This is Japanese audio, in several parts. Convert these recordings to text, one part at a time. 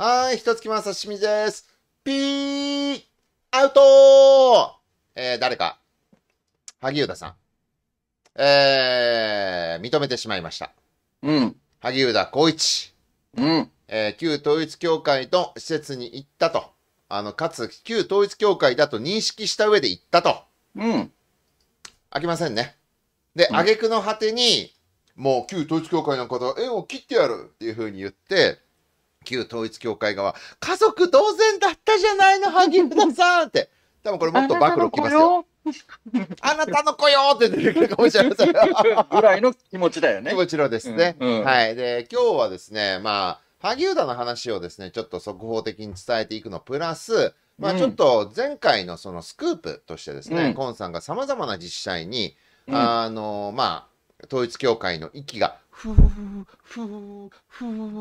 はい、ひとつきま刺身です。ピーアウトえー、誰か。萩生田さん。えー、認めてしまいました。うん。萩生田光一。うん。えー、旧統一教会と施設に行ったと。あの、かつ、旧統一教会だと認識した上で行ったと。うん。あきませんね。で、あげ挙句の果てに、もう旧統一教会の方、縁を切ってやるっていうふうに言って、旧統一教会側、家族同然だったじゃないの、萩生田さんって。多分これもっと暴露きますよ。あなたの子よって出てくるかもしれません。ぐらいの気持ちだよね。気持ちのですね、うんうん。はい。で、今日はですね、まあ、萩生田の話をですね、ちょっと速報的に伝えていくのプラス、まあ、ちょっと前回のそのスクープとしてですね、うん、コンさんがさまざまな自治体に、あの、まあ、統一教会の域がふー、ふ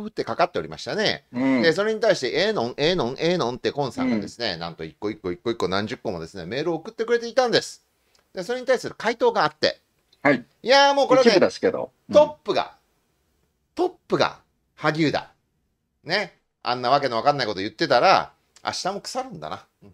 ふってかかっておりましたね。うん、で、それに対して、ええー、のん、ええー、のん、ええー、のんってコンさんがですね、うん、なんと一個一個一個一個何十個もですね、メールを送ってくれていたんです。で、それに対する回答があって。はい。いやもうこれね、うん、トップが、トップが、萩生田。ね。あんなわけのわかんないこと言ってたら、明日も腐るんだな。う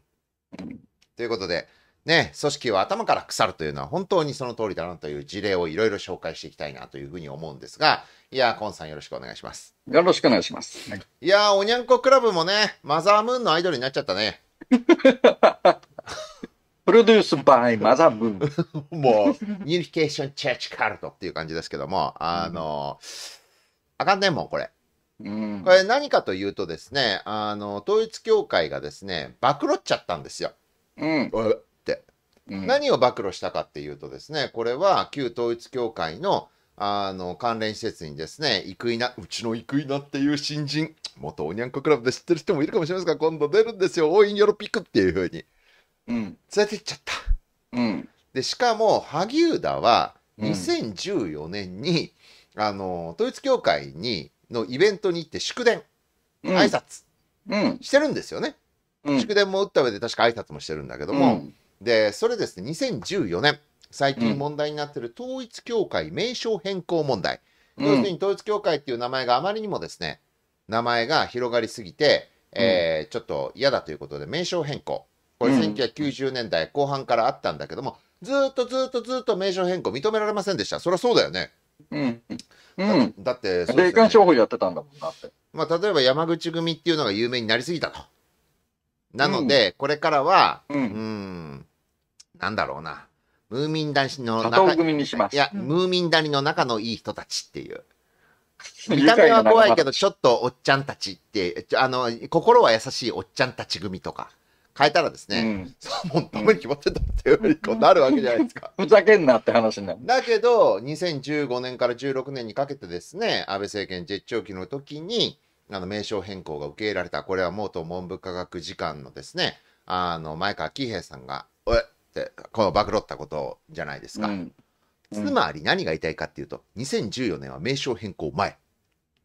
ん、ということで、ね、組織は頭から腐るというのは本当にその通りだなという事例をいろいろ紹介していきたいなというふうに思うんですが、いやー、コンさんよろしくお願いします。よろしくお願いします。い、やー、おにゃんこクラブもね、マザームーンのアイドルになっちゃったね。プロデュースバイマザームーン。もう、ニューフィケーションチェッチカルトっていう感じですけども、あのー、あかんねんもん、これ。うん、これ何かというとですね、あの、統一教会がですね、暴露っちゃったんですよ。うん。うん、何を暴露したかっていうとですね、これは旧統一教会のあの関連施設にですね、生稲、うちの生稲っていう新人、元おにゃんこクラブで知ってる人もいるかもしれませんが、今度出るんですよ、大いによピック」っていうふうに。うん。連れて行っちゃった。うん。で、しかも、萩生田は、2014年に、うん、あの、統一教会に、のイベントに行って祝電、うん、挨拶、してるんですよね。うん、祝電も打った上で確か挨拶もしてるんだけども、うん、で、それですね、2014年、最近問題になっている統一教会名称変更問題。うん、要するに統一教会っていう名前があまりにもですね、名前が広がりすぎて、えーちょっと嫌だということで名称変更。これ1990年代後半からあったんだけども、ずっとずっとずっと名称変更認められませんでした。そりゃそうだよね。うん。うん、だって、霊感商法やってたんだもんなって。まあ、例えば山口組っていうのが有名になりすぎたと。なので、うん、これからは、うん、うんなんだろうな。ムーミン谷の中、いや、ムーミン谷の仲のいい人たちっていう。見た目は怖いけど、ちょっとおっちゃんたちって、あの、心は優しいおっちゃんたち組とか。変えたらですね、うん、うダメに決まってたっていうふうなるわけじゃないですか。ふざけんなって話になる。だけど、2015年から16年にかけてですね、安倍政権絶頂期の時に、あの名称変更が受け入れられた、これは元文部科学次官のですね、あの前川喜平さんが、、この暴露ったことじゃないですか。うんつまり何が言いたいかっていうと、2014年は名称変更前。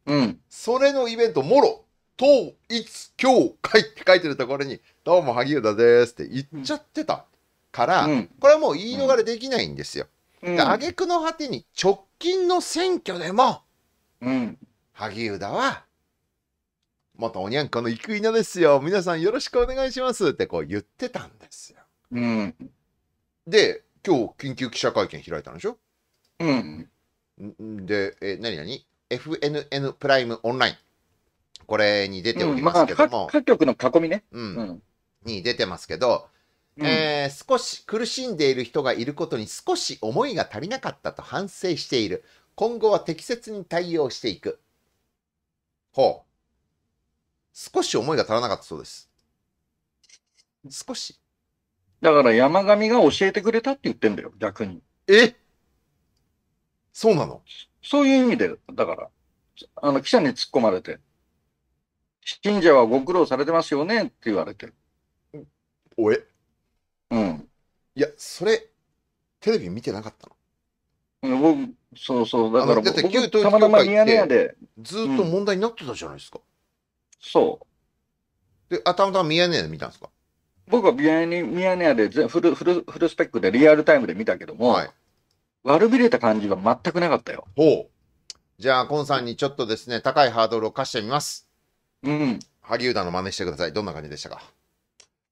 うん。それのイベント、もろ、統一協会って書いてるところに、どうも萩生田ですって言っちゃってたから、うん、これはもう言い逃れできないんですよ。うん、挙句の果てに直近の選挙でも、うん、萩生田は、元おにゃんこの生稲ですよ。皆さんよろしくお願いしますってこう言ってたんですよ。うん。で、今日緊急記者会見開いたんでしょうん。で、えに何に、?FNN プライムオンライン。これに出ておりますけどうんまあ、も、各局の囲みね。うん、に出てますけど、えー少し苦しんでいる人がいることに少し思いが足りなかったと反省している。今後は適切に対応していく。ほう。少し思いが足らなかったそうです。少し。だから山上が教えてくれたって言ってんだよ、逆に。えそうなのそういう意味で、だから、あの、記者に突っ込まれて、信者はご苦労されてますよねって言われて。おえうん。いや、それ、テレビ見てなかったの僕、そうそう、だから僕、たまたまミヤネ屋で。ずっと問題になってたじゃないですか。うん、そう。で、あ、たまたまミヤネ屋で見たんですか僕はミヤネ屋でフルフルフルスペックでリアルタイムで見たけども、はい、悪びれた感じは全くなかったよ。ほう。じゃあ、コンさんにちょっとですね、高いハードルを貸してみます。うん。萩生田の真似してください。どんな感じでしたか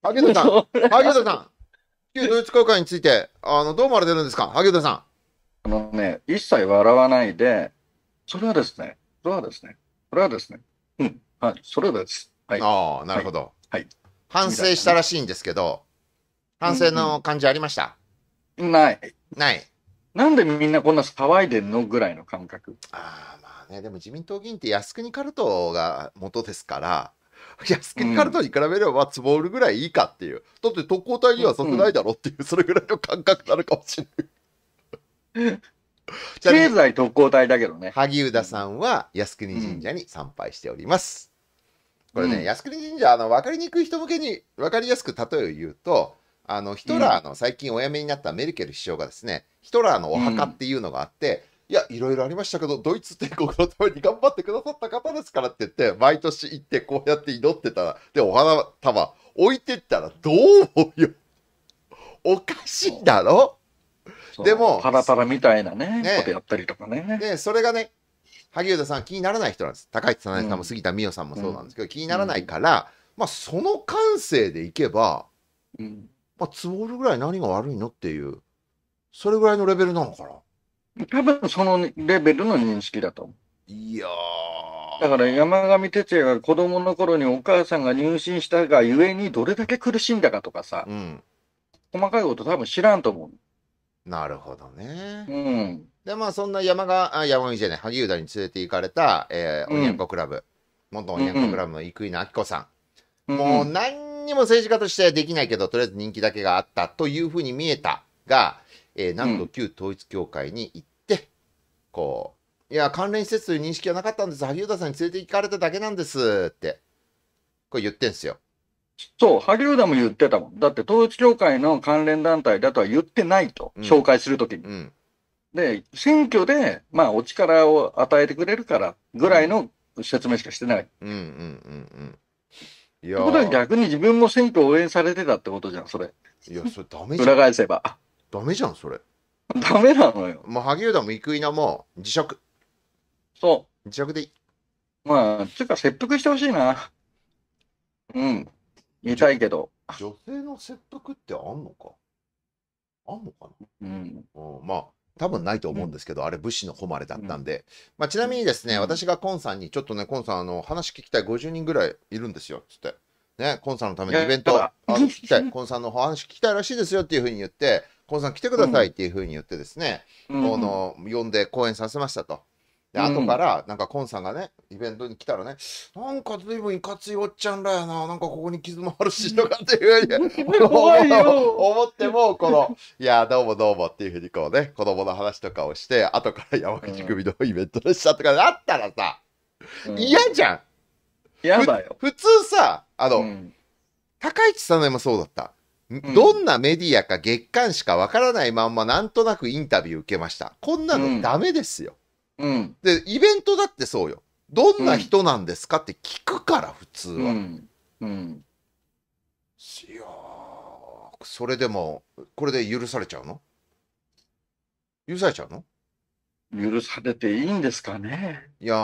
萩生田さん、萩生田さん、旧統一教会について、あの、どう思われてるんですか萩生田さん。あのね、一切笑わないで、それはですね、それはですね、それはですね、うん、はい、それです。はい。ああ、なるほど。はい、はい反省したらしいんですけど、反省の感じありました、うんない。ない。なんでみんなこんな騒いでんのぐらいの感覚。ああ、まあね、でも自民党議員って靖国カルトが元ですから、靖 国カルトに比べれば、まあ、つぼるぐらいいいかっていう。だって特攻隊にはそくないだろっていう、うん、それぐらいの感覚なのかもしれない。経済特攻隊だけどね。萩生田さんは靖国神社に参拝しております。これね、うん、靖国神社あの分かりにくい人向けに分かりやすく例えを言うとあのヒトラーの、最近お辞めになったメルケル首相がですねヒトラーのお墓っていうのがあって、うん、いやいろいろありましたけどドイツ帝国のために頑張ってくださった方ですからって言って毎年行ってこうやって祈ってたらでお花束置いてったらどう思うよおかしいだろでもパラパラみたいなね、ね、ことやったりとかねでそれがね萩生田さん気にならない人なんです高市早苗さんも杉田水脈さんもそうなんですけど、気にならないから、まあ、その感性でいけば、うんまあ、つぼるぐらい何が悪いのっていうそれぐらいのレベルなのかな多分そのレベルの認識だと思う。いやだから山上哲也が子供の頃にお母さんが入信したがゆえにどれだけ苦しんだかとかさ、うん、細かいこと多分知らんと思う。なるほどね。うん。で、まあ、そんな山が、あ山見じゃない、萩生田に連れて行かれた、えー、おにゃんこクラブ、うん、元おにゃんこクラブの生稲晃子さん。うん、もう、何にも政治家としてはできないけど、とりあえず人気だけがあったというふうに見えたが、えー、なんと旧統一教会に行って、うん、こう、いや、関連施設という認識はなかったんです。萩生田さんに連れて行かれただけなんですって、これ言ってんですよ。そう、萩生田も言ってたもん。だって統一教会の関連団体だとは言ってないと、うん、紹介するときに、うん、で、選挙で、まあ、お力を与えてくれるからぐらいの説明しかしてない。うんうんうんうんいや逆に自分も選挙応援されてたってことじゃん、それ。いや、それダメじゃん。裏返せば。ダメじゃん、それ。ダメなのよ。もう萩生田も生稲も辞職。そう。辞職でいい。まあ、つうか切腹してほしいな。うん。いたいけど。女性の説得ってあんのかあんのかな、うん、うん、まあ多分ないと思うんですけど、うん、あれ武士の誉れだったんで、うん、まあ、ちなみにですね、私がコンさんにちょっとねコンさんあの話聞きたい50人ぐらいいるんですよっつって。ね、コンさんのためにイベントあ聞きたい、コンさんの話聞きたいらしいですよっていうふうに言って、コンさん来てくださいっていうふうに言ってですね、この呼んで講演させましたと。で、後から、なんか、コンさんがね、イベントに来たらね、なんか随分いかついおっちゃんらやな、なんかここに傷もあるし、とかっていうふうに 思っても、この、いや、どうもどうもっていうふうにこうね、子供の話とかをして、後から山口組のイベントでしたとかあったらさ、嫌、じゃん嫌だよ。普通さ、あの、高市さんもそうだった。どんなメディアか月刊しかわからないまんまなんとなくインタビュー受けました。こんなのダメですよ。うん。で、イベントだってそうよ。どんな人なんですかって聞くから、普通は。うん。うん、いやそれでも、これで許されちゃうの許されちゃうの許されていいんですかねいや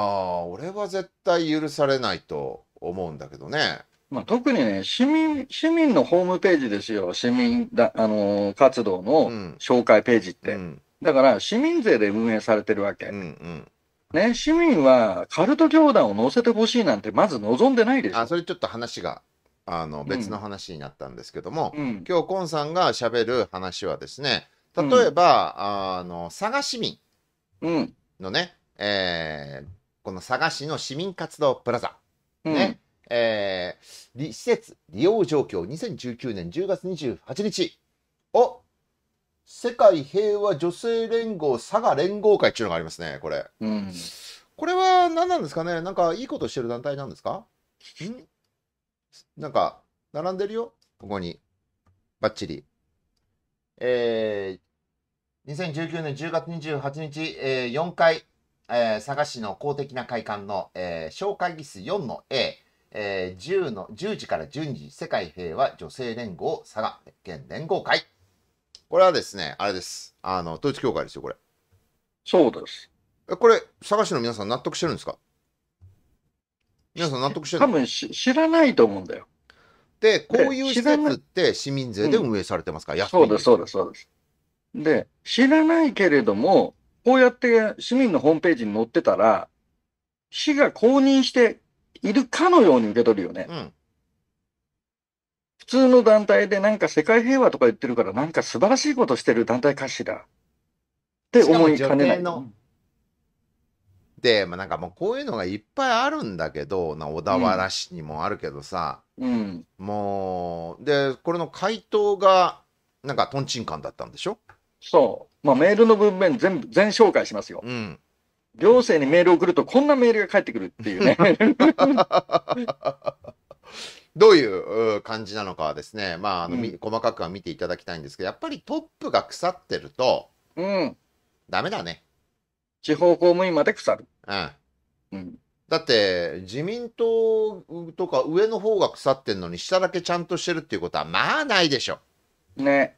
俺は絶対許されないと思うんだけどね。まあ、特にね、市民、市民のホームページですよ。市民だ、あのー、活動の紹介ページって。うんうんだから市民税で運営されてるわけ。うんうんね、市民はカルト教団を乗せてほしいなんてまず望んでないでしょあそれちょっと話があの別の話になったんですけども、うん、今日コンさんがしゃべる話はですね例えば、うん、あの佐賀市民のね、うん、えー、この佐賀市の市民活動プラザ、ねえー、施設利用状況2019年10月28日を世界平和女性連合佐賀連合会っていうのがありますね、これ。うん、これは何なんですかねなんかいいことしてる団体なんですかんなんか、並んでるよ、ここに。ばっちり。えー、2019年10月28日、えー、4回、えー、佐賀市の公的な会館の、えー、小会議室4の A、えー、10, の10時から12時世界平和女性連合佐賀県連合会これはですね、あれです。あの、統一教会ですよ、これ。そうです。これ、佐賀市の皆さん納得してるんですか皆さん納得してる多分知らないと思うんだよ。で、こういう施設って市民税で運営されてますから、うん、そうです、そうです、そうです。で、知らないけれども、こうやって市民のホームページに載ってたら、市が公認しているかのように受け取るよね。うん、普通の団体でなんか世界平和とか言ってるからなんか素晴らしいことしてる団体かしらって思いかねない。で、まあ、なんかもうこういうのがいっぱいあるんだけどな小田原市にもあるけどさ、うん、もうでこれの回答がなんかとんちんかんだったんでしょそう、まあ、メールの文面全部全紹介しますよ。うん行政にメールを送るとこんなメールが返ってくるっていうね。どういう感じなのかはですね、まあ、あの、うん、細かくは見ていただきたいんですけど、やっぱりトップが腐ってると、うん。ダメだね。地方公務員まで腐る。うん。うん。だって、自民党とか上の方が腐ってんのに、下だけちゃんとしてるっていうことは、まあないでしょ。ね。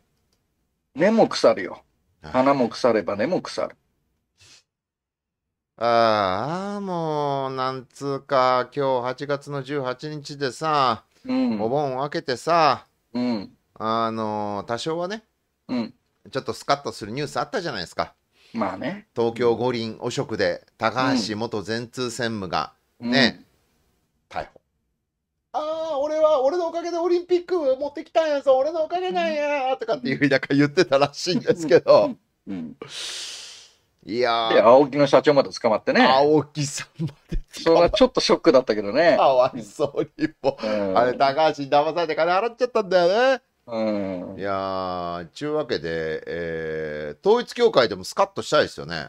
根も腐るよ。花も腐れば根も腐る。ああ、もう、なんつうか、今日8月の18日でさ、お盆開けてさ、うん、あの多少はね、うん、ちょっとスカッとするニュースあったじゃないですか。まあね、東京五輪汚職で高橋元全通専務がね、うん、逮捕。ああ、俺は、俺のおかげでオリンピック持ってきたんやぞ、俺のおかげなんや、とかっていう、なんか言ってたらしいんですけど、うん、いやで、青木の社長まで捕まってね。青木さんまで。それはちょっとショックだったけどね。かわいそうにも、うん、あれ、高橋に騙されて金払っちゃったんだよね。うん、いやちゅうわけで、えー、統一協会でもスカッとしたいですよね。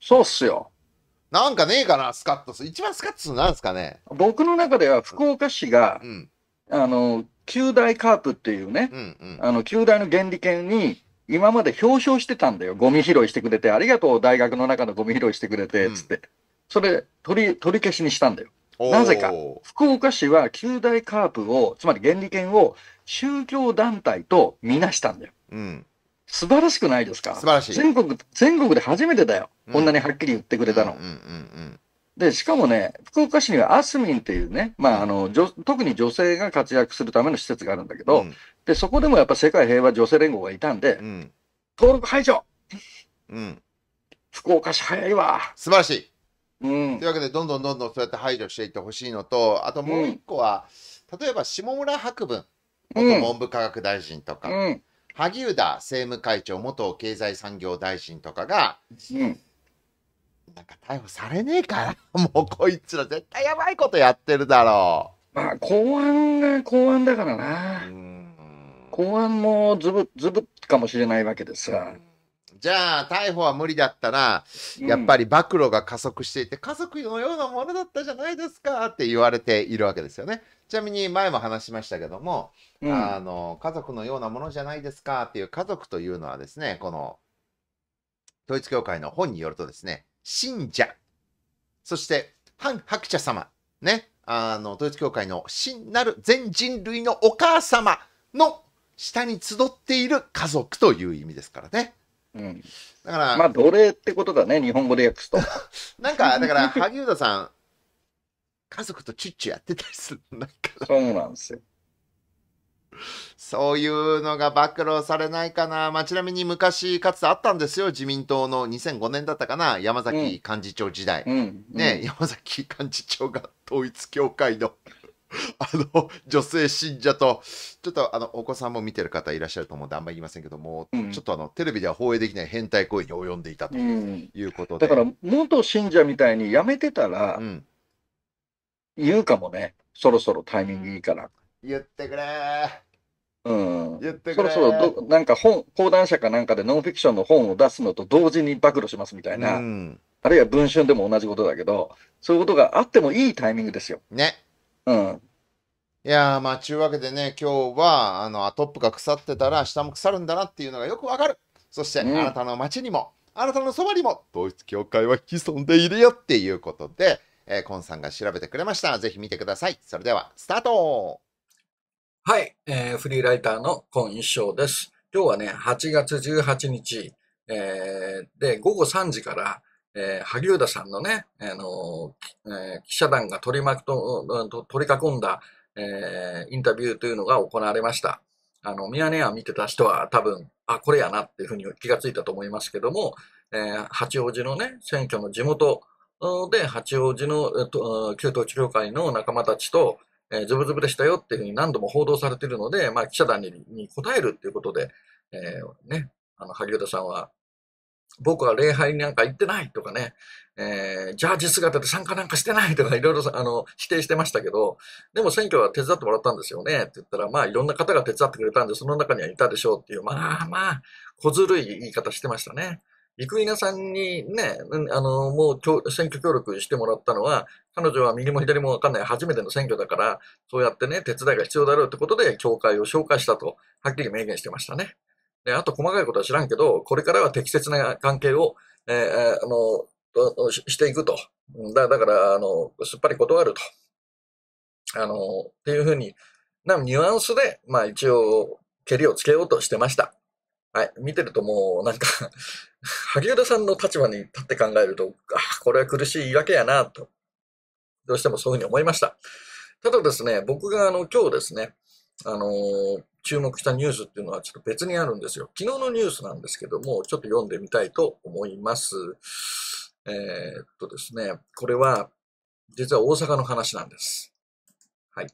そうっすよ。なんかねえかな、スカッとす一番スカッとするのなんですかね。僕の中では福岡市が、うん、あの、九大カープっていうね、うんうん、あの、九大の原理研に、今まで表彰してたんだよ。ゴミ拾いしてくれて、ありがとう、大学の中のゴミ拾いしてくれて、つって。うん、それ、取り、取り消しにしたんだよ。なぜか、福岡市は旧大カープを、つまり原理研を宗教団体とみなしたんだよ。うん。素晴らしくないですか素晴らしい。全国、全国で初めてだよ。こんなにはっきり言ってくれたの。うんうんうん、うんで、しかもね、福岡市にはアスミンっていうね、まあ、あの、特に女性が活躍するための施設があるんだけど、うん、で、そこでもやっぱ世界平和女性連合がいたんで、うん、登録排除うん。福岡市早いわ。素晴らしい。うん、というわけで、どんどんどんどんそうやって排除していってほしいのと、あともう一個は、うん、例えば下村博文、元文部科学大臣とか、うん、萩生田政務会長、元経済産業大臣とかが、うん、なんか逮捕されねえから、もうこいつら絶対やばいことやってるだろう。まあ、公安が公安だからな。公安もずぶ、ズブかもしれないわけでさ。じゃあ、逮捕は無理だったら、やっぱり暴露が加速していて、うん、家族のようなものだったじゃないですかって言われているわけですよね。ちなみに前も話しましたけども、うん、あの、家族のようなものじゃないですかっていう家族というのはですね、この統一教会の本によるとですね、信者、そして、ハン・ハクチャ様、ね、あの、統一教会の真なる全人類のお母様の下に集っている家族という意味ですからね。うん、だから、まあ、奴隷ってことだね、日本語で訳すと。なんか、だから、萩生田さん、家族とチュッチュやってたりするなんか。そうなんですよ。そういうのが暴露されないかな。まあ、ちなみに昔、かつてあったんですよ。自民党の2005年だったかな。山崎幹事長時代。うん、ね、うん、山崎幹事長が統一教会の あの、女性信者と、ちょっとあの、お子さんも見てる方いらっしゃると思うんで、あんまり言いませんけども、うん、ちょっとあの、テレビでは放映できない変態行為に及んでいたということで。だから、元信者みたいにやめてたら、言うかもね。そろそろタイミングいいから。言ってくれうん、言ってくれそろそろどなんか本講談社かなんかでノンフィクションの本を出すのと同時に暴露しますみたいな、うん、あるいは文春でも同じことだけどそういうことがあってもいいタイミングですよ。ね。うん、いやまあちゅうわけでね今日はあのトップが腐ってたら下も腐るんだなっていうのがよくわかるそして、あなたの町にもあなたのそばにも統一教会は潜んでいるよっていうことで、えー、コンさんが調べてくれましたぜひ見てくださいそれではスタートはい、えー、フリーライターの今章です。今日はね、8月18日、えー、で、午後3時から、えー、萩生田さんのね、あのえー、記者団が取り巻くと、取り囲んだ、えー、インタビューというのが行われました。あの、ミヤネ屋見てた人は多分、あ、これやなっていうふうに気がついたと思いますけども、えー、八王子のね、選挙の地元で、八王子の、えー、旧統一協会の仲間たちと、えー、ズブズブでしたよっていうふうに何度も報道されているので、まあ、記者団にに答えるっていうことで、えー、ね、あの、萩生田さんは、僕は礼拝になんか行ってないとかね、えー、ジャージ姿で参加なんかしてないとかいろいろあの否定してましたけど、でも選挙は手伝ってもらったんですよねって言ったら、まあいろんな方が手伝ってくれたんで、その中にはいたでしょうっていう、まあまあ、小ずるい言い方してましたね。生稲さんにね、あの、もう選挙協力してもらったのは、彼女は右も左もわかんない初めての選挙だから、そうやってね、手伝いが必要だろうってことで、教会を紹介したと、はっきり明言してましたね。で、あと細かいことは知らんけど、これからは適切な関係を、えー、あの、していくと。だだから、あの、すっぱり断ると。あの、っていうふうに、なニュアンスで、まあ一応、蹴りをつけようとしてました。はい、見てるともうなんか 萩生田さんの立場に立って考えると、あこれは苦しい言い訳やなと、どうしてもそういうふうに思いました。ただですね、僕があの今日ですね、あのー、注目したニュースっていうのはちょっと別にあるんですよ。昨日のニュースなんですけども、ちょっと読んでみたいと思います。えー、っとですね、これは実は大阪の話なんです。はい。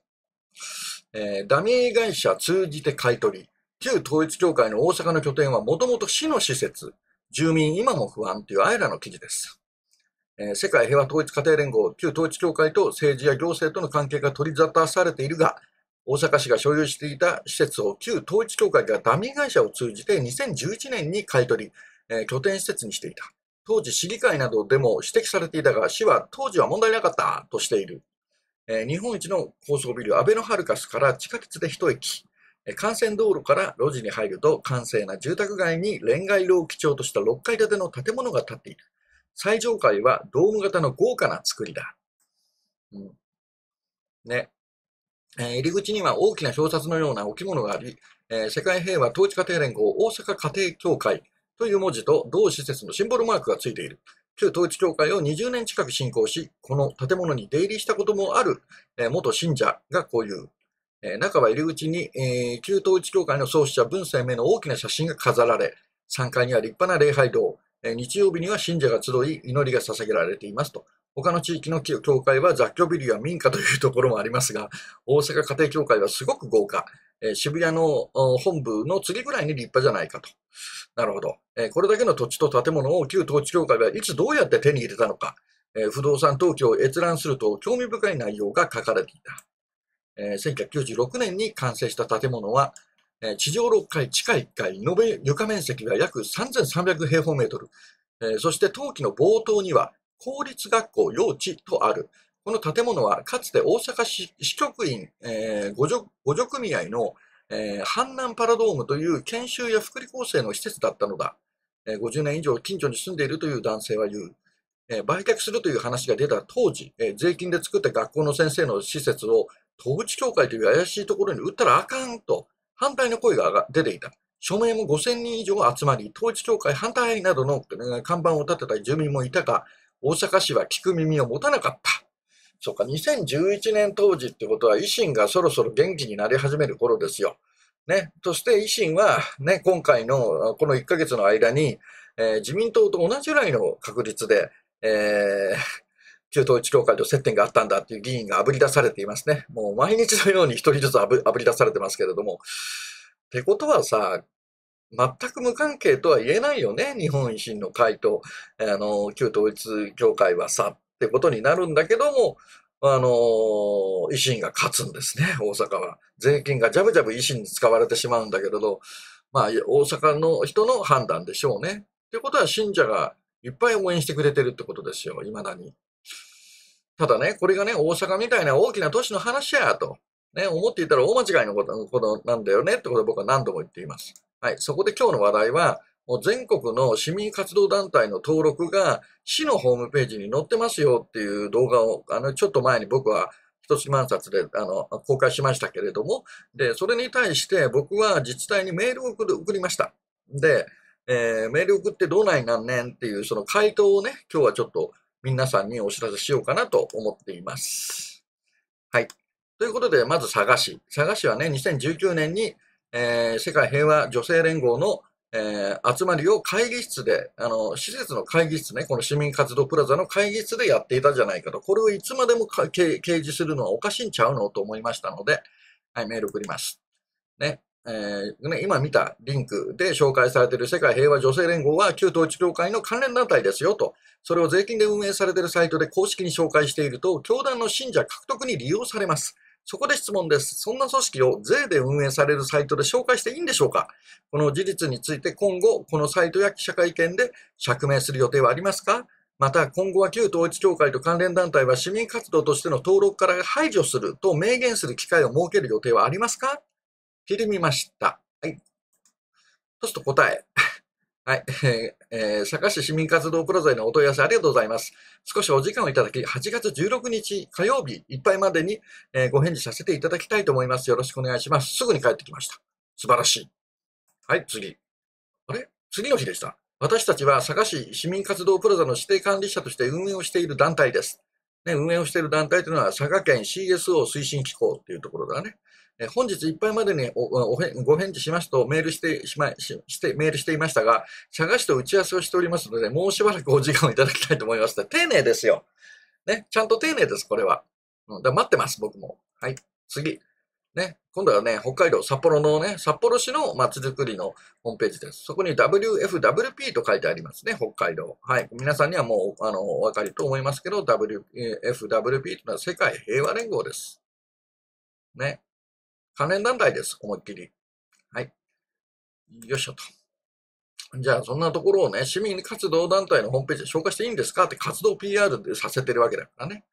えー、ダミー会社通じて買い取り。旧統一協会の大阪の拠点はもともと市の施設、住民今も不安というあいらの記事です。えー、世界平和統一家庭連合、旧統一協会と政治や行政との関係が取り沙汰されているが、大阪市が所有していた施設を旧統一協会がダミー会社を通じて2011年に買い取り、えー、拠点施設にしていた。当時市議会などでも指摘されていたが、市は当時は問題なかったとしている。えー、日本一の高層ビル、安倍のハルカスから地下鉄で一駅、幹線道路から路地に入ると閑静な住宅街に恋愛路を基調とした6階建ての建物が建っている。最上階はドーム型の豪華な作りだ。うん、ね。えー、入り口には大きな表札のような置物があり、えー、世界平和統一家庭連合大阪家庭協会という文字と同施設のシンボルマークがついている。旧統一協会を20年近く信仰し、この建物に出入りしたこともある、えー、元信者がこういうえ中は入り口に、えー、旧統一教会の創始者文鮮明の大きな写真が飾られ、3階には立派な礼拝堂、え日曜日には信者が集い、祈りが捧げられていますと。他の地域の教会は雑居ビルや民家というところもありますが、大阪家庭教会はすごく豪華。え渋谷の本部の次ぐらいに立派じゃないかと。なるほど、えこれだけの土地と建物を旧統一教会はいつどうやって手に入れたのか。え不動産登記を閲覧すると興味深い内容が書かれていた。えー、1996年に完成した建物は、えー、地上6階、地下1階、延べ床面積が約3300平方メートル、えー、そして冬季の冒頭には、公立学校、幼稚とある。この建物は、かつて大阪市局員、えー、助組合の、えー、阪南パラドームという研修や福利厚生の施設だったのだ。えー、50年以上近所に住んでいるという男性は言う。え売却するという話が出た当時、え税金で作った学校の先生の施設を統一協会という怪しいところに売ったらあかんと反対の声が出ていた。署名も5000人以上集まり、統一協会反対などの看板を立てた住民もいたが、大阪市は聞く耳を持たなかった。そっか、2011年当時ってことは、維新がそろそろ元気になり始める頃ですよ。ね、そして維新は、ね、今回のこの1ヶ月の間に、えー、自民党と同じぐらいの確率で、えー、旧統一教会と接点があったんだっていう議員があぶり出されていますね。もう毎日のように一人ずつあぶり出されてますけれども。ってことはさ、全く無関係とは言えないよね。日本維新の会と、あの、旧統一教会はさ、ってことになるんだけども、あの、維新が勝つんですね、大阪は。税金がジャブジャブ維新に使われてしまうんだけれど、まあ、大阪の人の判断でしょうね。ということは信者がいっぱい応援してくれてるってことですよ、未だに。ただね、これがね、大阪みたいな大きな都市の話やと、ね、思っていたら大間違いのことことなんだよねってことを僕は何度も言っています。はい、そこで今日の話題は、もう全国の市民活動団体の登録が市のホームページに載ってますよっていう動画を、あの、ちょっと前に僕は一つ万冊で、あの、公開しましたけれども、で、それに対して僕は自治体にメールを送りました。で、えー、メール送ってどうないなんねんっていうその回答をね、今日はちょっと皆さんにお知らせしようかなと思っています。はい。ということで、まず佐賀市。佐賀市はね、2019年に、えー、世界平和女性連合の、えー、集まりを会議室で、あの、施設の会議室ね、この市民活動プラザの会議室でやっていたじゃないかと、これをいつまでも掲示するのはおかしいんちゃうのと思いましたので、はい、メール送ります。ね。えー、ね、今見たリンクで紹介されている世界平和女性連合は旧統一教会の関連団体ですよと、それを税金で運営されているサイトで公式に紹介していると、教団の信者獲得に利用されます。そこで質問です。そんな組織を税で運営されるサイトで紹介していいんでしょうかこの事実について今後、このサイトや記者会見で釈明する予定はありますかまた、今後は旧統一教会と関連団体は市民活動としての登録から排除すると明言する機会を設ける予定はありますか切り見ました。はい。そうすると答え。はい。えー、坂市市民活動プロ材のお問い合わせありがとうございます。少しお時間をいただき、8月16日火曜日いっぱいまでに、えー、ご返事させていただきたいと思います。よろしくお願いします。すぐに帰ってきました。素晴らしい。はい、次。あれ次の日でした。私たちは佐賀市市民活動プロザの指定管理者として運営をしている団体です。ね、運営をしている団体というのは佐賀県 CSO 推進機構というところだね。え本日いっぱいまでにおおご返事しますとメールしてしまししてメールしていましたが、探して打ち合わせをしておりますので、もうしばらくお時間をいただきたいと思います。丁寧ですよ。ね、ちゃんと丁寧です、これは。うん、だ待ってます、僕も。はい、次。ね、今度はね、北海道札幌のね、札幌市のまちづくりのホームページです。そこに WFWP と書いてありますね、北海道。はい。皆さんにはもう、あの、お分かりと思いますけど、WFWP というのは世界平和連合です。ね。関連団体です、思いっきり。はい。よいしょと。じゃあ、そんなところをね、市民活動団体のホームページで紹介していいんですかって活動 PR でさせてるわけだからね。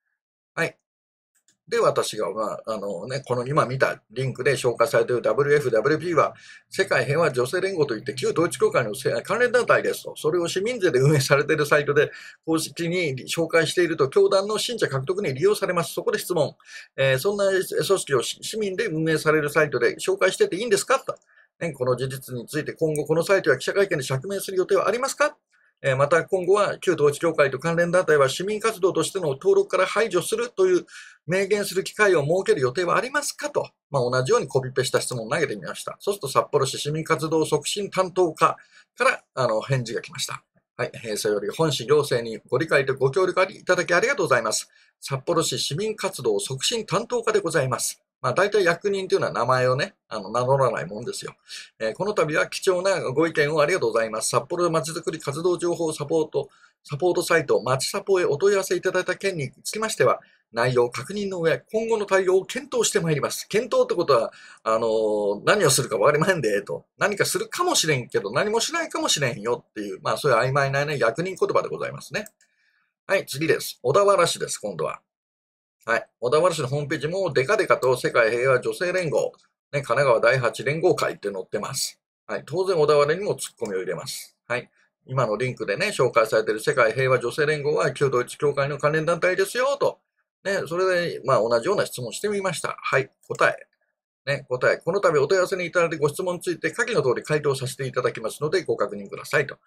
で、私が、まあ、あのね、この今見たリンクで紹介されている WFWP は、世界平和女性連合といって、旧統一教会の関連団体ですと。それを市民税で運営されているサイトで、公式に紹介していると、教団の信者獲得に利用されます。そこで質問。えー、そんな組織を市民で運営されるサイトで紹介してていいんですかと。ね、この事実について今後このサイトや記者会見で釈明する予定はありますかえまた今後は旧統一教会と関連団体は市民活動としての登録から排除するという明言する機会を設ける予定はありますかと、まあ、同じようにコピペした質問を投げてみました。そうすると札幌市市民活動促進担当課からあの返事が来ました。はい、平成より本市行政にご理解とご協力いただきありがとうございます。札幌市市民活動促進担当課でございます。まあ、大体役人というのは名前をね、あの、名乗らないもんですよ。えー、この度は貴重なご意見をありがとうございます。札幌まちづくり活動情報サポート、サポートサイト、まちサポへお問い合わせいただいた件につきましては、内容確認の上、今後の対応を検討してまいります。検討ってことは、あのー、何をするか分かりまへんで、と。何かするかもしれんけど、何もしないかもしれんよっていう、まあ、そういう曖昧なね、役人言葉でございますね。はい、次です。小田原市です、今度は。はい。小田原市のホームページも、デカデカと世界平和女性連合、ね、神奈川第8連合会って載ってます。はい。当然、小田原にもツッコミを入れます。はい。今のリンクでね、紹介されている世界平和女性連合は、旧統一協会の関連団体ですよ、と。ね、それで、まあ、同じような質問してみました。はい。答え。ね、答え、この度お問い合わせにいただいてご質問について、下記の通り回答させていただきますので、ご確認くださいと。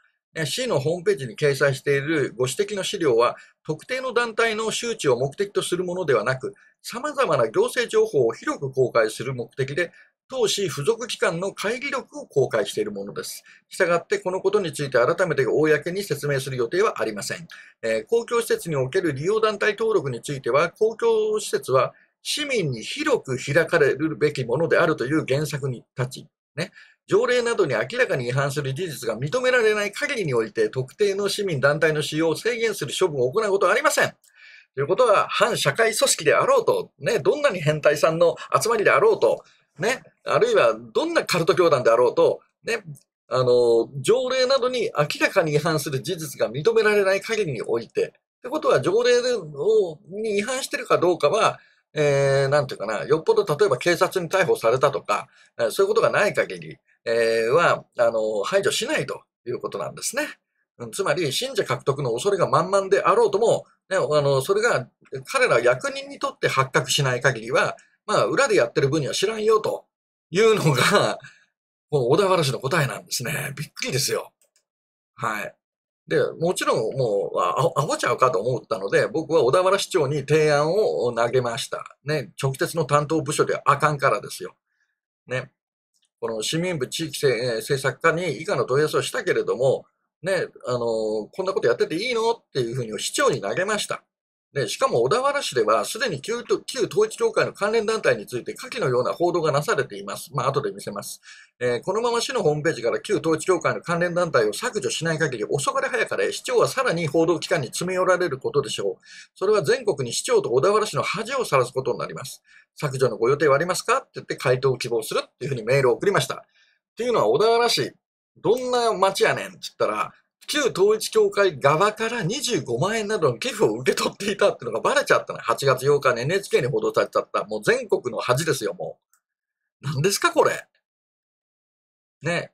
市のホームページに掲載しているご指摘の資料は、特定の団体の周知を目的とするものではなく、様々な行政情報を広く公開する目的で、当市付属機関の会議録を公開しているものです。従って、このことについて改めて公に説明する予定はありません。えー、公共施設における利用団体登録については、公共施設は市民に広く開かれるべきものであるという原作に立ち、ね、条例などに明らかに違反する事実が認められない限りにおいて、特定の市民団体の使用を制限する処分を行うことはありません。ということは、反社会組織であろうと、ね、どんなに変態さんの集まりであろうと、ね、あるいはどんなカルト教団であろうと、ね、あの、条例などに明らかに違反する事実が認められない限りにおいて、ってことは条例をに違反してるかどうかは、えー、なんていうかな、よっぽど例えば警察に逮捕されたとか、えー、そういうことがない限り、えー、は、あの、排除しないということなんですね。うん、つまり、信者獲得の恐れが満々であろうとも、ね、あの、それが彼ら役人にとって発覚しない限りは、まあ、裏でやってる分には知らんよというのが、もう、小田原氏の答えなんですね。びっくりですよ。はい。で、もちろんもう、あ、アホちゃうかと思ったので、僕は小田原市長に提案を投げました。ね、直接の担当部署ではあかんからですよ。ね。この市民部地域政策課に以下の問い合わせをしたけれども、ね、あの、こんなことやってていいのっていうふうに市長に投げました。で、しかも小田原市では、すでに旧旧統一協会の関連団体について、下記のような報道がなされています。まあ、後で見せます。えー、このまま市のホームページから旧統一協会の関連団体を削除しない限り、遅かれ早かれ、市長はさらに報道機関に詰め寄られることでしょう。それは全国に市長と小田原市の恥をさらすことになります。削除のご予定はありますかって言って回答を希望するっていうふうにメールを送りました。っていうのは小田原市、どんな町やねんって言ったら、旧統一教会側から25万円などの寄付を受け取っていたっていうのがバレちゃったの。8月8日に NHK に報道されちゃった。もう全国の恥ですよ、もう。何ですか、これ。ね。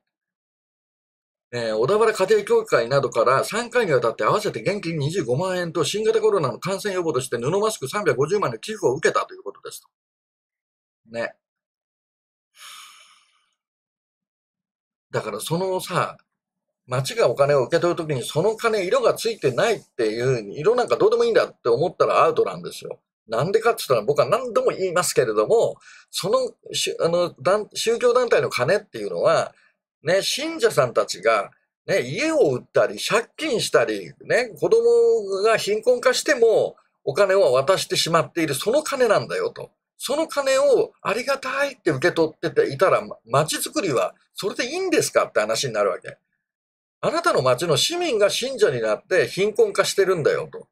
えー、小田原家庭教会などから3回にわたって合わせて現金25万円と新型コロナの感染予防として布マスク350万の寄付を受けたということですと。ね。だからそのさ、町がお金を受け取るときに、その金、色がついてないっていう、色なんかどうでもいいんだって思ったらアウトなんですよ。なんでかって言ったら僕は何度も言いますけれども、その、あの、宗教団体の金っていうのは、ね、信者さんたちが、ね、家を売ったり、借金したり、ね、子供が貧困化しても、お金を渡してしまっている、その金なんだよと。その金をありがたいって受け取ってていたら、町街づくりはそれでいいんですかって話になるわけ。あなたの町の市民が信者になって貧困化してるんだよと。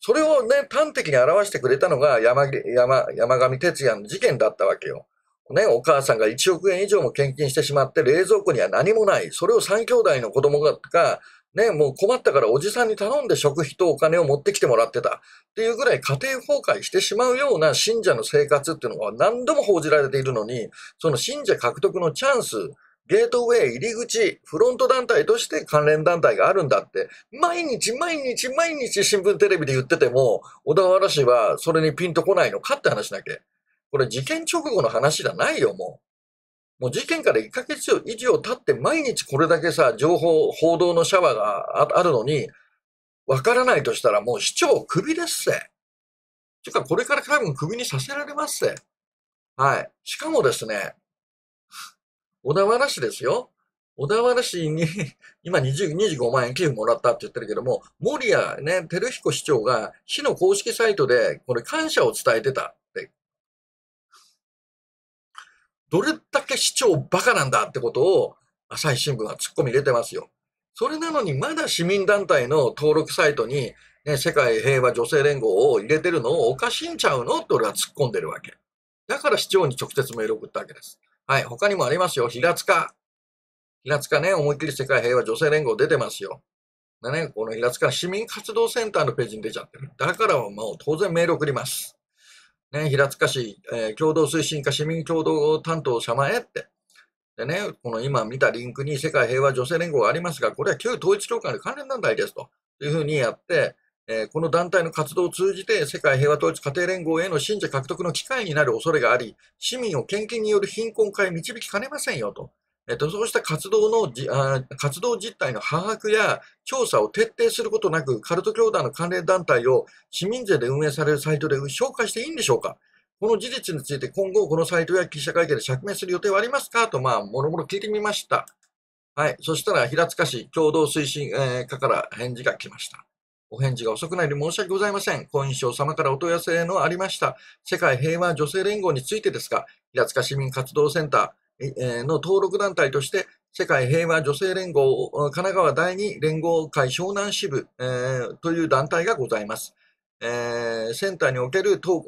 それをね、端的に表してくれたのが山山山上哲也の事件だったわけよ。ね、お母さんが1億円以上も献金してしまって冷蔵庫には何もない。それを3兄弟の子供が、ね、もう困ったからおじさんに頼んで食費とお金を持ってきてもらってた。っていうぐらい家庭崩壊してしまうような信者の生活っていうのが何度も報じられているのに、その信者獲得のチャンス、ゲートウェイ入り口、フロント団体として関連団体があるんだって、毎日毎日毎日新聞テレビで言ってても、小田原市はそれにピンとこないのかって話だけ。これ事件直後の話じゃないよ、もう。もう事件から1ヶ月以上経って毎日これだけさ、情報、報道のシャワーがあるのに、わからないとしたらもう市長クビですせ。てかこれから多分クビにさせられますせ。はい。しかもですね、小田原市ですよ。小田原市に 今20 25万円寄付もらったって言ってるけども、森谷ね、照彦市長が市の公式サイトでこれ感謝を伝えてたって。どれだけ市長バカなんだってことを朝日新聞は突っ込み入れてますよ。それなのにまだ市民団体の登録サイトに、ね、世界平和女性連合を入れてるのをおかしいんちゃうのって俺は突っ込んでるわけ。だから市長に直接メール送ったわけです。はい、他にもありますよ。平塚。平塚ね、思いっきり世界平和女性連合出てますよ。でね、この平塚市民活動センターのページに出ちゃってる。だからはもう当然メール送ります。ね、平塚市、えー、共同推進課市民共同担当様へって。でね、この今見たリンクに世界平和女性連合がありますが、これは旧統一協会の関連団体ですというふうにやって、えー、この団体の活動を通じて世界平和統一家庭連合への信者獲得の機会になる恐れがあり、市民を献金による貧困化へ導きかねませんよと。えっと、そうした活動のじあ、活動実態の把握や調査を徹底することなく、カルト教団の関連団体を市民税で運営されるサイトで紹介していいんでしょうかこの事実について今後このサイトや記者会見で釈明する予定はありますかと、まあ、もろもろ聞いてみました。はい。そしたら、平塚市共同推進課から返事が来ました。お返事が遅くなり申し訳ございません。婚姻省様からお問い合わせのありました、世界平和女性連合についてですが、平塚市民活動センターの登録団体として、世界平和女性連合神奈川第二連合会湘南支部、えー、という団体がございます。えー、センターにおける当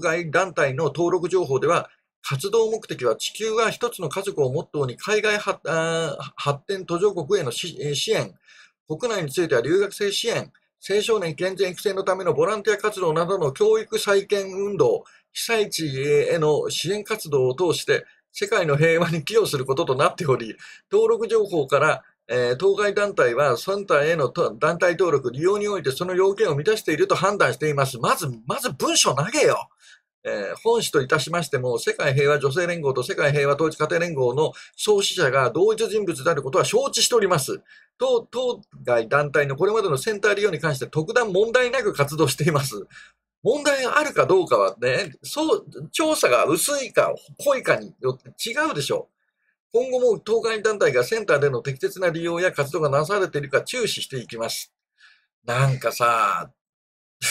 該団体の登録情報では、活動目的は地球は一つの家族をモットーに海外発展途上国への支援、国内については留学生支援、青少年健全育成のためのボランティア活動などの教育再建運動、被災地への支援活動を通して世界の平和に寄与することとなっており、登録情報からえー、当該団体は、その他への団体登録、利用においてその要件を満たしていると判断しています。まず、まず文章投げよ。えー、本市といたしましても、世界平和女性連合と世界平和統一家庭連合の創始者が同一人物であることは承知しております。当、当該団体のこれまでのセンター利用に関して特段問題なく活動しています。問題があるかどうかはね、そう、調査が薄いか濃いかによって違うでしょう。今後も当該団体がセンターでの適切な利用や活動がなされているか注視していきます。なんかさ、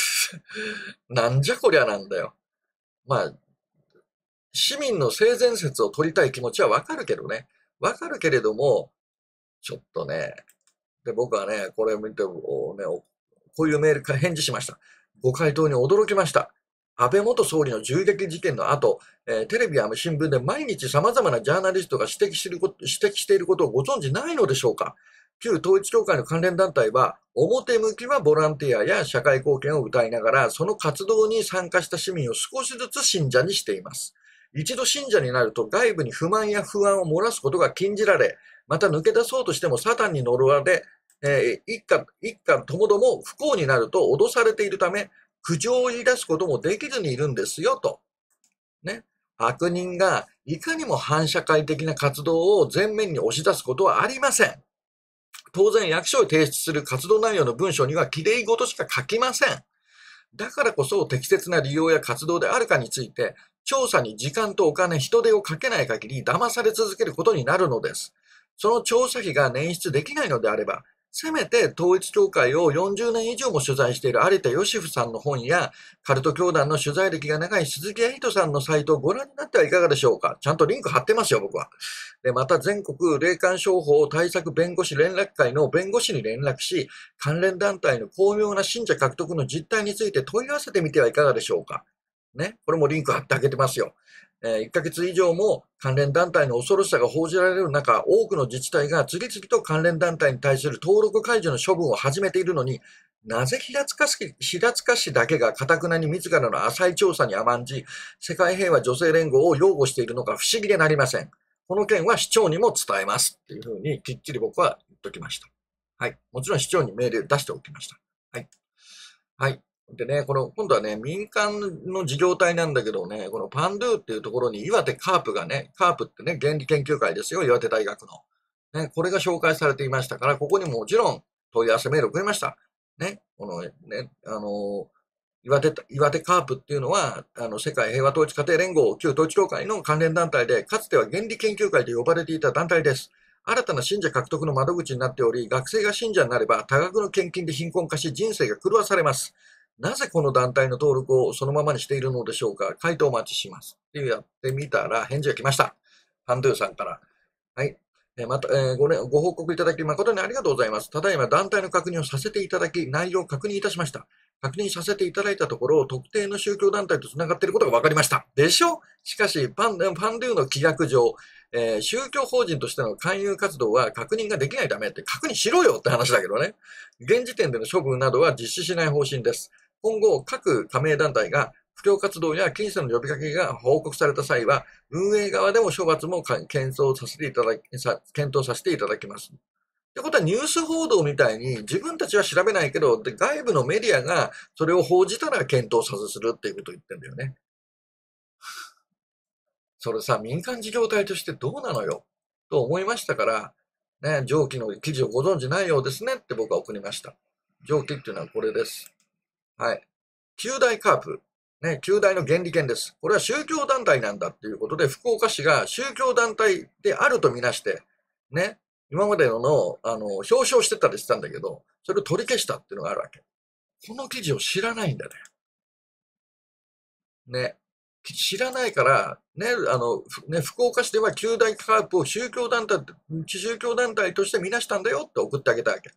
なんじゃこりゃなんだよ。まあ、市民の性善説を取りたい気持ちはわかるけどね。わかるけれども、ちょっとね、で、僕はね、これ見て、ね、こういうメールから返事しました。ご回答に驚きました。安倍元総理の銃撃事件の後、えー、テレビや新聞で毎日様々なジャーナリストが指摘してること指摘していることをご存じないのでしょうか旧統一教会の関連団体は、表向きはボランティアや社会貢献を歌いながら、その活動に参加した市民を少しずつ信者にしています。一度信者になると外部に不満や不安を漏らすことが禁じられ、また抜け出そうとしてもサタンに呪われ、えー、一家、一家ともども不幸になると脅されているため、苦情を言い出すこともできずにいるんですよ、と。ね。悪人がいかにも反社会的な活動を前面に押し出すことはありません。当然役所を提出する活動内容の文書にはきれいごとしか書きません。だからこそ適切な利用や活動であるかについて、調査に時間とお金、人手をかけない限り騙され続けることになるのです。その調査費が捻出できないのであれば、せめて統一教会を40年以上も取材している有田義夫さんの本や、カルト教団の取材歴が長い鈴木エイトさんのサイトをご覧になってはいかがでしょうかちゃんとリンク貼ってますよ、僕は。で、また全国霊感商法対策弁護士連絡会の弁護士に連絡し、関連団体の巧妙な信者獲得の実態について問い合わせてみてはいかがでしょうかね、これもリンク貼ってあげてますよ。1ヶ月以上も関連団体の恐ろしさが報じられる中、多くの自治体が次々と関連団体に対する登録解除の処分を始めているのに、なぜ平塚市平塚市だけがかたくなに自らの浅い調査に甘んじ、世界平和女性連合を擁護しているのか不思議でなりません。この件は市長にも伝えます。っていうふうにきっちり僕は言っときました。はい。もちろん市長に命令出しておきました。はい。はい。でね、この、今度はね、民間の事業体なんだけどね、このパンドゥっていうところに岩手カープがね、カープってね、原理研究会ですよ、岩手大学の。ね、これが紹介されていましたから、ここにももちろん問い合わせメールを送りました。ね、このね、あの、岩手、岩手カープっていうのは、あの、世界平和統一家庭連合、旧統一協会の関連団体で、かつては原理研究会と呼ばれていた団体です。新たな信者獲得の窓口になっており、学生が信者になれば多額の献金で貧困化し人生が狂わされます。なぜこの団体の登録をそのままにしているのでしょうか回答お待ちします。ってやってみたら返事が来ました。ハンドゥーさんから。はい。えまた、えー、ご、ね、ご報告いただき誠にありがとうございます。ただいま団体の確認をさせていただき、内容を確認いたしました。確認させていただいたところ、特定の宗教団体と繋がっていることが分かりました。でしょしかし、パン、パンデューの規約上、えー、宗教法人としての勧誘活動は確認ができないためって確認しろよって話だけどね。現時点での処分などは実施しない方針です。今後、各加盟団体が不況活動や金銭の呼びかけが報告された際は、運営側でも処罰も検討させていただき、さ検討させていただきます。ってことはニュース報道みたいに自分たちは調べないけど、で外部のメディアがそれを報じたら検討させするっていうことを言ってんだよね。それさ、民間事業体としてどうなのよと思いましたから、ね、上記の記事をご存知ないようですねって僕は送りました。上記っていうのはこれです。はい。九大カープ。ね、九大の原理権です。これは宗教団体なんだっていうことで、福岡市が宗教団体であるとみなして、ね、今までのあの表彰してたりしたんだけど、それを取り消したっていうのがあるわけ。この記事を知らないんだね。ね。知らないから、ね、あの、ね、福岡市では旧大カープを宗教団体、宗教団体としてみなしたんだよって送ってあげたわけ。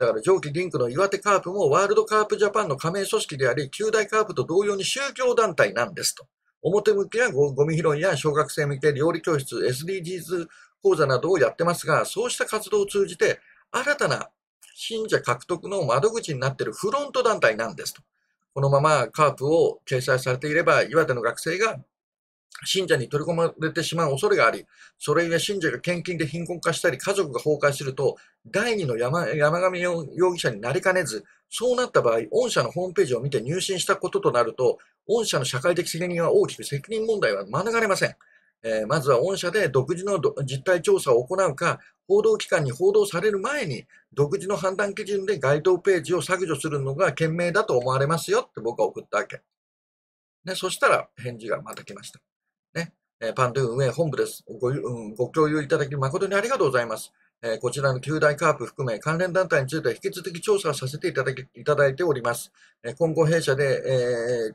だから上記リンクの岩手カープもワールドカープジャパンの加盟組織であり、旧大カープと同様に宗教団体なんですと。表向きはゴミ拾いや小学生向け料理教室、SDGs 講座などをやってますが、そうした活動を通じて、新たな信者獲得の窓口になっているフロント団体なんですと。このままカープを掲載されていれば、岩手の学生が信者に取り込まれてしまう恐れがあり、それゆえ信者が献金で貧困化したり、家族が崩壊すると、第二の山山上容疑者になりかねず、そうなった場合、御社のホームページを見て入信したこととなると、御社の社会的責任は大きく責任問題は免れません。えー、まずは御社で独自の実態調査を行うか、報道機関に報道される前に、独自の判断基準で該当ページを削除するのが賢明だと思われますよって僕は送ったわけ。でそしたら返事がまた来ました。えパンドゥ運営本部です。ご,、うん、ご共有いただき誠にありがとうございます。えこちらの旧大カープ含め関連団体については引き続き調査させていただきいただいております。え今後弊社で、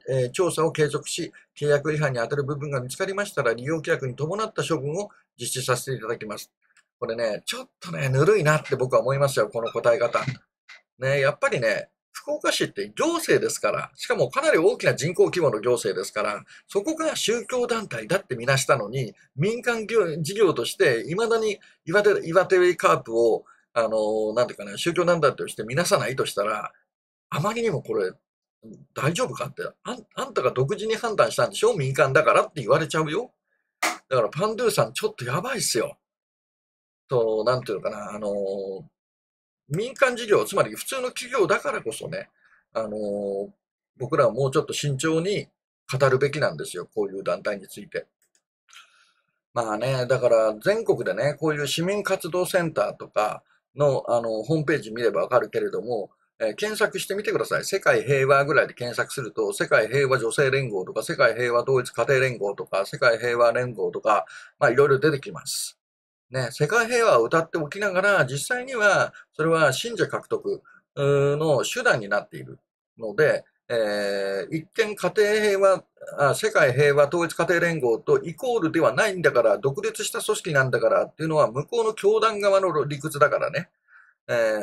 えー、えー、調査を継続し、契約違反に当たる部分が見つかりましたら、利用規約に伴った処分を実施させていただきます。これね、ちょっとね、ぬるいなって僕は思いますよ、この答え方。ね、やっぱりね、福岡市って行政ですから、しかもかなり大きな人口規模の行政ですから、そこが宗教団体だってみなしたのに、民間事業として、未だに岩手、岩手カープを、あの、なんていうかね、宗教団体としてみなさないとしたら、あまりにもこれ、大丈夫かって、ああんたが独自に判断したんでしょ民間だからって言われちゃうよ。だからパンドゥさんちょっとやばいっすよ。と、なんていうのかな、あの、民間事業、つまり普通の企業だからこそね、あのー、僕らはもうちょっと慎重に語るべきなんですよ、こういう団体について。まあね、だから全国でね、こういう市民活動センターとかの、あの、ホームページ見ればわかるけれども、えー、検索してみてください。世界平和ぐらいで検索すると、世界平和女性連合とか、世界平和同一家庭連合とか、世界平和連合とか、まあいろいろ出てきます。ね、世界平和を歌っておきながら、実際にはそれは信者獲得の手段になっているので、えー、一見家庭平和あ、世界平和統一家庭連合とイコールではないんだから、独立した組織なんだからっていうのは向こうの教団側の理屈だからね、えー、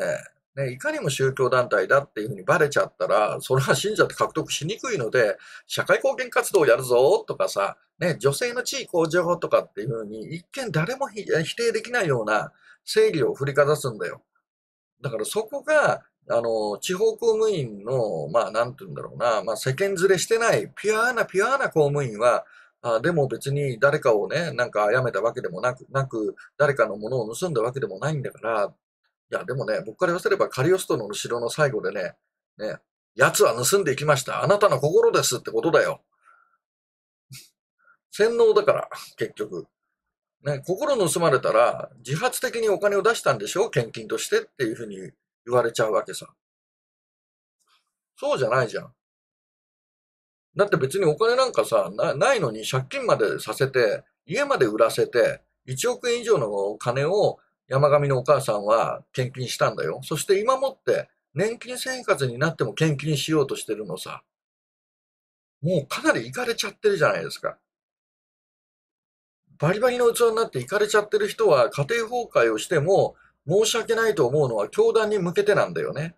ね、いかにも宗教団体だっていうふうにバレちゃったら、それは信者って獲得しにくいので、社会貢献活動をやるぞとかさ、ね、女性の地位向上とかっていうふうに、一見誰も否定できないような正義を振りかざすんだよ。だからそこが、あの、地方公務員の、まあ、なんて言うんだろうな、まあ、世間連れしてない、ピュアなピュアな公務員は、あでも別に誰かをね、なんか殺めたわけでもなく、なく、誰かのものを盗んだわけでもないんだから、いや、でもね、僕から言わせればカリオストの後ろの最後でね、ね、奴は盗んでいきました。あなたの心ですってことだよ。洗脳だから、結局。ね、心盗まれたら、自発的にお金を出したんでしょ献金としてっていうふうに言われちゃうわけさ。そうじゃないじゃん。だって別にお金なんかさ、ないのに借金までさせて、家まで売らせて、1億円以上の金を山上のお母さんは献金したんだよ。そして今もって年金生活になっても献金しようとしてるのさ。もうかなりいかれちゃってるじゃないですか。バリバリの器になっていかれちゃってる人は家庭崩壊をしても申し訳ないと思うのは教団に向けてなんだよね。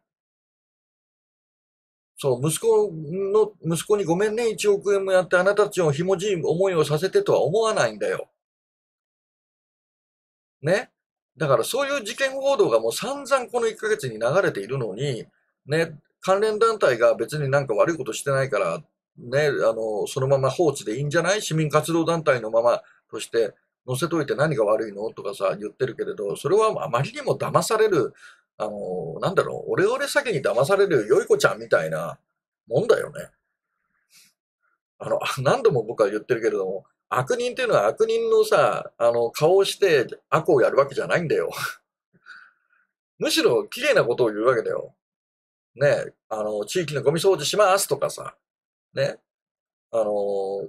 そう、息子の、息子にごめんね、1億円もやってあなたたちをひもじい思いをさせてとは思わないんだよ。ね。だからそういう事件報道がもう散々この1ヶ月に流れているのに、ね、関連団体が別になんか悪いことしてないから、ね、あの、そのまま放置でいいんじゃない市民活動団体のままとして載せといて何が悪いのとかさ、言ってるけれど、それはあまりにも騙される、あの、なんだろう、オレオレ詐欺に騙されるよい子ちゃんみたいなもんだよね。あの、何度も僕は言ってるけれども、悪人っていうのは悪人のさ、あの、顔をして悪をやるわけじゃないんだよ。むしろ綺麗なことを言うわけだよ。ね、あの、地域のゴミ掃除しますとかさ、ね、あの、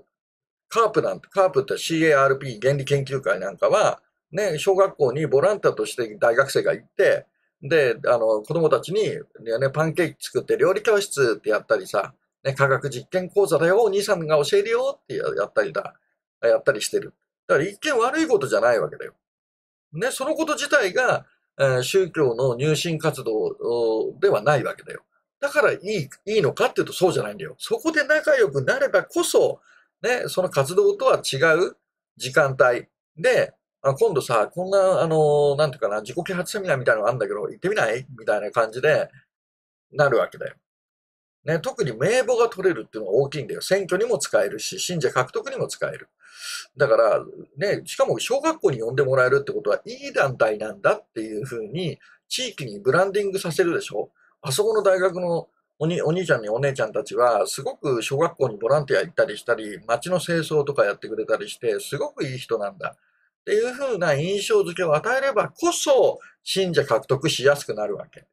カープなんて、カープって CARP 原理研究会なんかは、ね、小学校にボランティアとして大学生が行って、で、あの、子供たちに、ね、パンケーキ作って料理教室ってやったりさ、ね、科学実験講座だよ、お兄さんが教えるよってやったりだ。やったりしてる。だから一見悪いことじゃないわけだよ。ね、そのこと自体が、えー、宗教の入信活動ではないわけだよ。だからいい、いいのかっていうとそうじゃないんだよ。そこで仲良くなればこそ、ね、その活動とは違う時間帯で、あ今度さ、こんな、あの、なんていうかな、自己啓発セミナーみたいなのがあるんだけど、行ってみないみたいな感じで、なるわけだよ。ね、特に名簿が取れるっていうのが大きいんだよ。選挙にも使えるし、信者獲得にも使える。だから、ね、しかも小学校に呼んでもらえるってことはいい団体なんだっていうふうに、地域にブランディングさせるでしょ。あそこの大学のおにお兄ちゃんにお姉ちゃんたちは、すごく小学校にボランティア行ったりしたり、街の清掃とかやってくれたりして、すごくいい人なんだ。っていうふうな印象付けを与えればこそ、信者獲得しやすくなるわけ。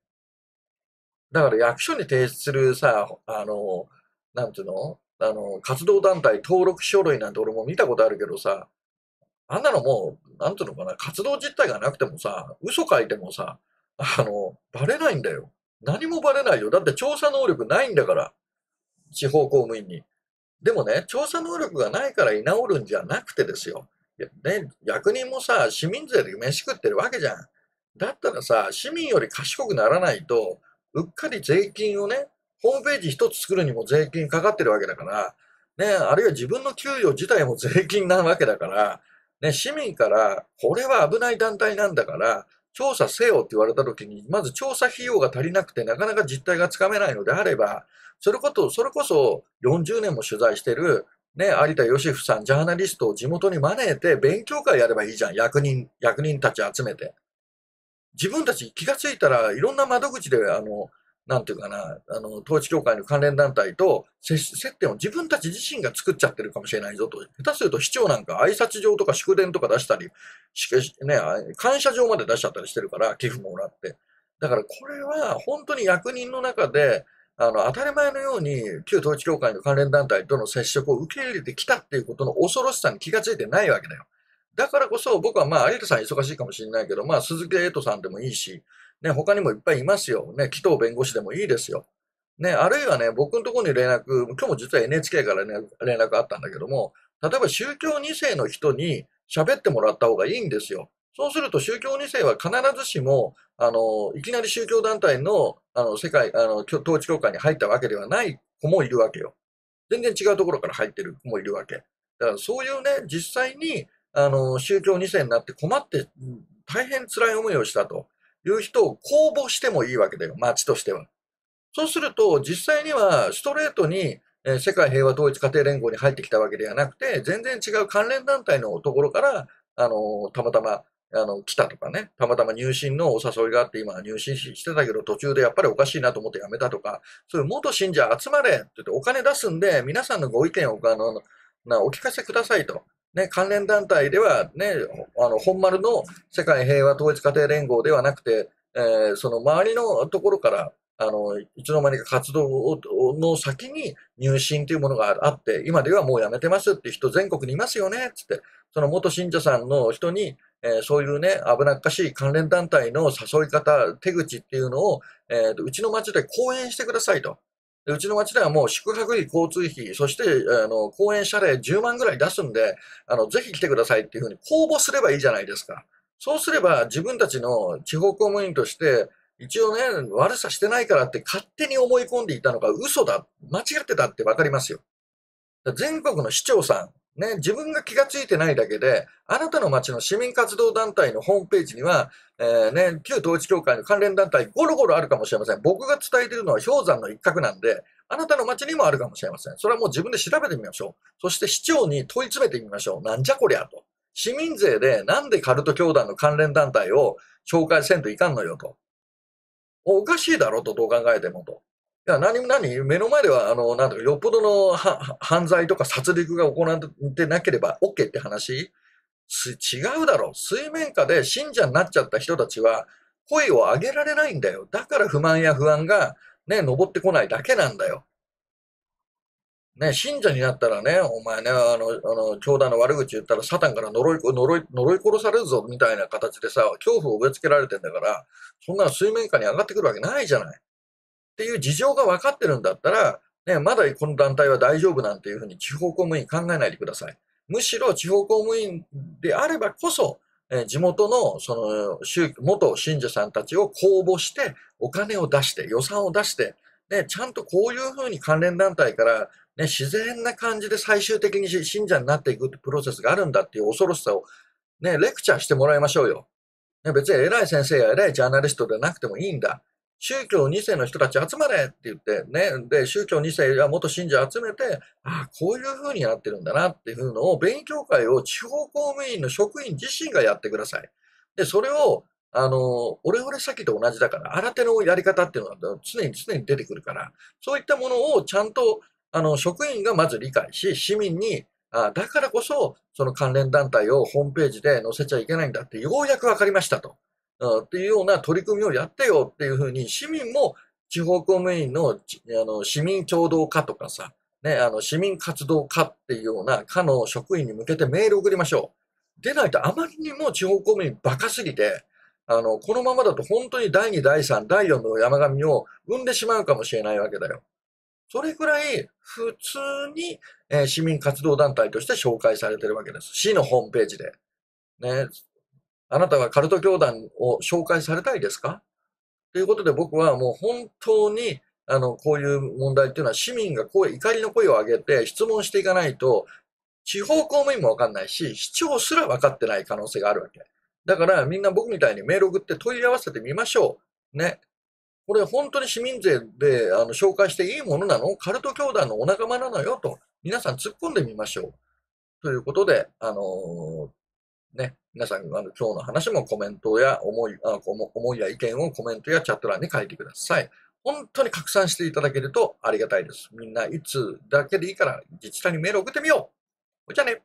だから役所に提出するさ、あの、なんていうのあの、活動団体登録書類なんて俺も見たことあるけどさ、あんなのもう、なんていうのかな、活動実態がなくてもさ、嘘書いてもさ、あの、バレないんだよ。何もバレないよ。だって調査能力ないんだから。地方公務員に。でもね、調査能力がないから居直るんじゃなくてですよ。ね、役人もさ、市民税で飯食ってるわけじゃん。だったらさ、市民より賢くならないと、うっかり税金をね、ホームページ一つ作るにも税金かかってるわけだから、ね、あるいは自分の給与自体も税金なわけだから、ね、市民から、これは危ない団体なんだから、調査せよって言われた時に、まず調査費用が足りなくて、なかなか実態がつかめないのであれば、それこそ、それこそ40年も取材してる、ね、有田義夫さん、ジャーナリストを地元に招いて勉強会やればいいじゃん。役人、役人たち集めて。自分たち気がついたらいろんな窓口で、あの、なんていうかな、あの、統一教会の関連団体と接点を自分たち自身が作っちゃってるかもしれないぞと。下手すると市長なんか挨拶状とか祝電とか出したり、しかしね、感謝状まで出しちゃったりしてるから、寄付もらって。だからこれは本当に役人の中で、あの、当たり前のように旧統一教会の関連団体との接触を受け入れてきたっていうことの恐ろしさに気がついてないわけだよ。だからこそ僕はまあ、有田さん忙しいかもしれないけど、まあ、鈴木エイトさんでもいいし、ね、他にもいっぱいいますよ。ね、紀藤弁護士でもいいですよ。ね、あるいはね、僕のところに連絡、今日も実は NHK から、ね、連絡あったんだけども、例えば宗教2世の人に喋ってもらった方がいいんですよ。そうすると宗教2世は必ずしも、あの、いきなり宗教団体の、あの、世界、あの、統治協会に入ったわけではない子もいるわけよ。全然違うところから入ってる子もいるわけ。だからそういうね、実際にあの、宗教2世になって困って、大変辛い思いをしたという人を公募してもいいわけだよ、町としては。そうすると、実際にはストレートに、え世界平和統一家庭連合に入ってきたわけではなくて、全然違う関連団体のところから、あの、たまたま、あの、来たとかね、たまたま入信のお誘いがあって、今入信してたけど、途中でやっぱりおかしいなと思ってやめたとか、そういう元信者集まれって言ってお金出すんで、皆さんのご意見を、あの、なお聞かせくださいと。ね、関連団体では、ね、あの本丸の世界平和統一家庭連合ではなくて、えー、その周りのところからあのいつの間にか活動の先に入信というものがあって、今ではもうやめてますって人、全国にいますよねっつって、その元信者さんの人に、えー、そういうね、危なっかしい関連団体の誘い方、手口っていうのを、えー、うちの町で講演してくださいと。うちの町ではもう宿泊費、交通費、そして、あの、公園謝礼10万ぐらい出すんで、あの、ぜひ来てくださいっていうふうに公募すればいいじゃないですか。そうすれば自分たちの地方公務員として、一応ね、悪さしてないからって勝手に思い込んでいたのが嘘だ、間違ってたってわかりますよ。全国の市長さん、ね、自分が気がついてないだけで、あなたの町の市民活動団体のホームページには、えー、ね、旧統一協会の関連団体ゴロゴロあるかもしれません。僕が伝えているのは氷山の一角なんで、あなたの町にもあるかもしれません。それはもう自分で調べてみましょう。そして市長に問い詰めてみましょう。なんじゃこりゃと。市民税でなんでカルト教団の関連団体を紹介せんといかんのよと。おかしいだろうと、どう考えてもと。いや、何、何、目の前では、あの、なんだよっぽどの犯罪とか殺戮が行ってなければ OK って話違うだろう。水面下で信者になっちゃった人たちは、声を上げられないんだよ。だから不満や不安が、ね、登ってこないだけなんだよ。ね、信者になったらね、お前ね、あの、あの、教団の悪口言ったらサタンから呪い、呪い、呪い殺されるぞ、みたいな形でさ、恐怖を植え付けられてんだから、そんな水面下に上がってくるわけないじゃない。っていう事情が分かってるんだったら、ね、まだこの団体は大丈夫なんていうふうに地方公務員考えないでください。むしろ地方公務員であればこそ、え地元のその元信者さんたちを公募してお金を出して予算を出して、ね、ちゃんとこういうふうに関連団体から、ね、自然な感じで最終的に信者になっていくってプロセスがあるんだっていう恐ろしさを、ね、レクチャーしてもらいましょうよ。ね、別に偉い先生や偉いジャーナリストでなくてもいいんだ。宗教2世の人たち集まれって言ってね、で、宗教2世や元信者集めて、ああ、こういう風になってるんだなっていうのを、勉強会を地方公務員の職員自身がやってください。で、それを、あの、オレオレ詐と同じだから、新手のやり方っていうのは常に常に出てくるから、そういったものをちゃんと、あの、職員がまず理解し、市民に、あだからこそ、その関連団体をホームページで載せちゃいけないんだって、ようやくわかりましたと。っていうような取り組みをやってよっていうふうに、市民も地方公務員のあの市民共同課とかさ、ね、あの市民活動課っていうような課の職員に向けてメールを送りましょう。でないとあまりにも地方公務員バカすぎて、あの、このままだと本当に第2、第3、第4の山上を生んでしまうかもしれないわけだよ。それくらい普通に、えー、市民活動団体として紹介されてるわけです。市のホームページで。ね、あなたはカルト教団を紹介されたいですかということで僕はもう本当にあのこういう問題っていうのは市民が声怒りの声を上げて質問していかないと地方公務員もわかんないし市長すら分かってない可能性があるわけ。だからみんな僕みたいにメール送って問い合わせてみましょう。ね。これ本当に市民税であの紹介していいものなのカルト教団のお仲間なのよと皆さん突っ込んでみましょう。ということで、あのー、ね、皆さん、あの、今日の話もコメントや思い、あ思いや意見をコメントやチャット欄に書いてください。本当に拡散していただけるとありがたいです。みんないつだけでいいから自治体にメール送ってみよう。じゃあね。